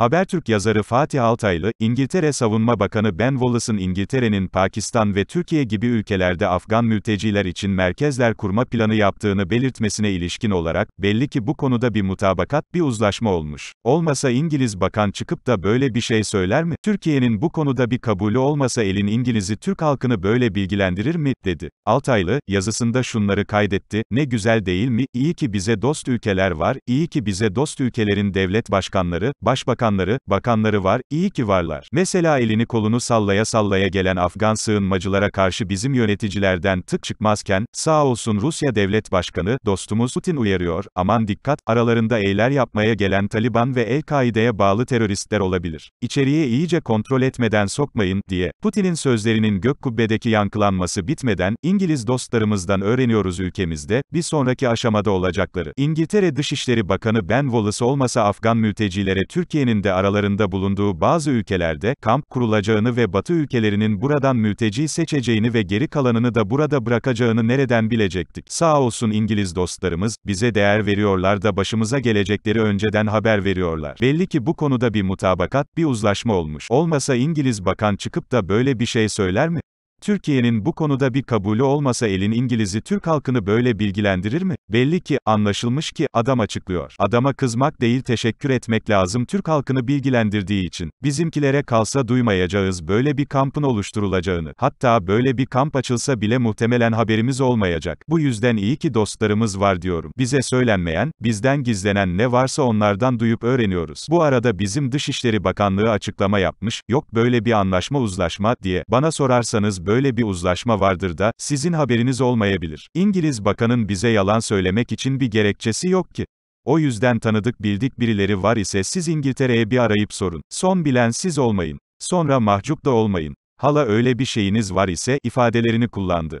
Habertürk yazarı Fatih Altaylı, İngiltere Savunma Bakanı Ben Wallace'ın İngiltere'nin Pakistan ve Türkiye gibi ülkelerde Afgan mülteciler için merkezler kurma planı yaptığını belirtmesine ilişkin olarak, belli ki bu konuda bir mutabakat, bir uzlaşma olmuş. Olmasa İngiliz bakan çıkıp da böyle bir şey söyler mi? Türkiye'nin bu konuda bir kabulü olmasa elin İngiliz'i Türk halkını böyle bilgilendirir mi? dedi. Altaylı, yazısında şunları kaydetti, ne güzel değil mi, iyi ki bize dost ülkeler var, iyi ki bize dost ülkelerin devlet başkanları, başbakan başkanları, bakanları var, iyi ki varlar. Mesela elini kolunu sallaya sallaya gelen Afgan sığınmacılara karşı bizim yöneticilerden tık çıkmazken, sağ olsun Rusya Devlet Başkanı, dostumuz Putin uyarıyor, aman dikkat, aralarında eyler yapmaya gelen Taliban ve El-Kaide'ye bağlı teröristler olabilir. İçeriye iyice kontrol etmeden sokmayın, diye. Putin'in sözlerinin gök kubbedeki yankılanması bitmeden, İngiliz dostlarımızdan öğreniyoruz ülkemizde, bir sonraki aşamada olacakları. İngiltere Dışişleri Bakanı Ben Wallace olmasa Afgan mültecilere Türkiye'nin de aralarında bulunduğu bazı ülkelerde kamp kurulacağını ve Batı ülkelerinin buradan mülteci seçeceğini ve geri kalanını da burada bırakacağını nereden bilecektik? Sağ olsun İngiliz dostlarımız, bize değer veriyorlar da başımıza gelecekleri önceden haber veriyorlar. Belli ki bu konuda bir mutabakat, bir uzlaşma olmuş. Olmasa İngiliz bakan çıkıp da böyle bir şey söyler mi? Türkiye'nin bu konuda bir kabulü olmasa elin İngiliz'i Türk halkını böyle bilgilendirir mi? Belli ki, anlaşılmış ki, adam açıklıyor. Adama kızmak değil teşekkür etmek lazım Türk halkını bilgilendirdiği için. Bizimkilere kalsa duymayacağız böyle bir kampın oluşturulacağını. Hatta böyle bir kamp açılsa bile muhtemelen haberimiz olmayacak. Bu yüzden iyi ki dostlarımız var diyorum. Bize söylenmeyen, bizden gizlenen ne varsa onlardan duyup öğreniyoruz. Bu arada bizim Dışişleri Bakanlığı açıklama yapmış, yok böyle bir anlaşma uzlaşma diye. Bana sorarsanız böyle bir uzlaşma vardır da, sizin haberiniz olmayabilir. İngiliz bakanın bize yalan söylemek için bir gerekçesi yok ki. O yüzden tanıdık bildik birileri var ise siz İngiltere'ye bir arayıp sorun. Son bilen siz olmayın. Sonra mahcup da olmayın. Hala öyle bir şeyiniz var ise ifadelerini kullandı.